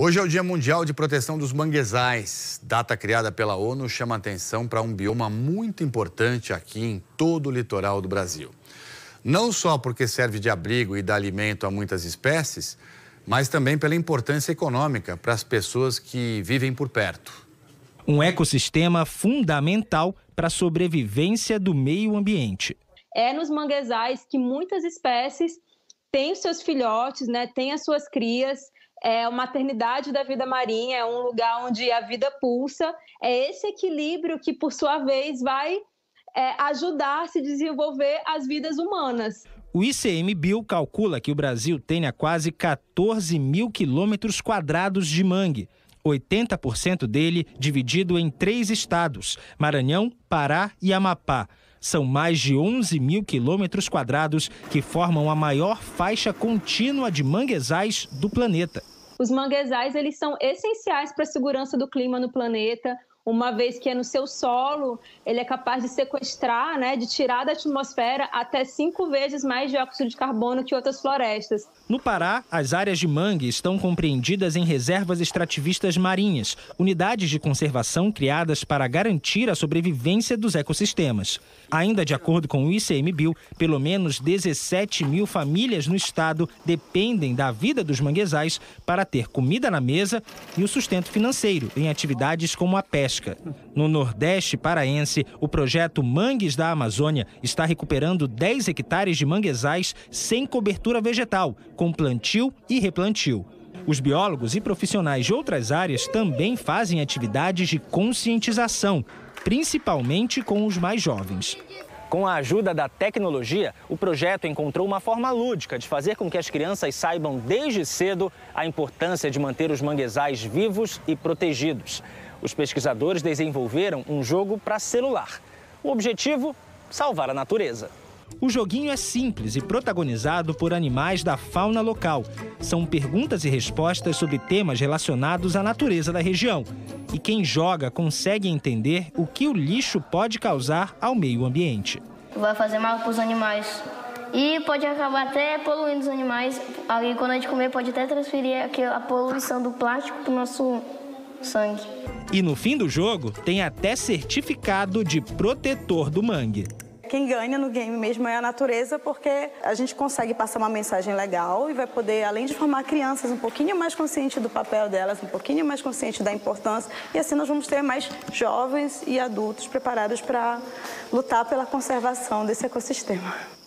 Hoje é o Dia Mundial de Proteção dos Manguezais. Data criada pela ONU chama atenção para um bioma muito importante aqui em todo o litoral do Brasil. Não só porque serve de abrigo e dá alimento a muitas espécies, mas também pela importância econômica para as pessoas que vivem por perto. Um ecossistema fundamental para a sobrevivência do meio ambiente. É nos manguezais que muitas espécies têm os seus filhotes, né, têm as suas crias é a maternidade da vida marinha, é um lugar onde a vida pulsa, é esse equilíbrio que, por sua vez, vai é, ajudar a se desenvolver as vidas humanas. O ICMBio calcula que o Brasil tenha quase 14 mil quilômetros quadrados de mangue, 80% dele dividido em três estados: Maranhão, Pará e Amapá. São mais de 11 mil quilômetros quadrados que formam a maior faixa contínua de manguezais do planeta. Os manguezais eles são essenciais para a segurança do clima no planeta, uma vez que é no seu solo, ele é capaz de sequestrar, né, de tirar da atmosfera até cinco vezes mais dióxido de carbono que outras florestas. No Pará, as áreas de mangue estão compreendidas em reservas extrativistas marinhas, unidades de conservação criadas para garantir a sobrevivência dos ecossistemas. Ainda de acordo com o ICMBio, pelo menos 17 mil famílias no estado dependem da vida dos manguezais para ter comida na mesa e o sustento financeiro em atividades como a pesca pesca. No Nordeste paraense, o projeto Mangues da Amazônia está recuperando 10 hectares de manguezais sem cobertura vegetal, com plantio e replantio. Os biólogos e profissionais de outras áreas também fazem atividades de conscientização, principalmente com os mais jovens. Com a ajuda da tecnologia, o projeto encontrou uma forma lúdica de fazer com que as crianças saibam desde cedo a importância de manter os manguezais vivos e protegidos. Os pesquisadores desenvolveram um jogo para celular. O objetivo? Salvar a natureza. O joguinho é simples e protagonizado por animais da fauna local. São perguntas e respostas sobre temas relacionados à natureza da região. E quem joga consegue entender o que o lixo pode causar ao meio ambiente. Vai fazer mal para os animais. E pode acabar até poluindo os animais. Aí, quando a gente comer, pode até transferir a poluição do plástico para o nosso sangue. E no fim do jogo, tem até certificado de protetor do mangue. Quem ganha no game mesmo é a natureza, porque a gente consegue passar uma mensagem legal e vai poder, além de formar crianças um pouquinho mais consciente do papel delas, um pouquinho mais consciente da importância, e assim nós vamos ter mais jovens e adultos preparados para lutar pela conservação desse ecossistema.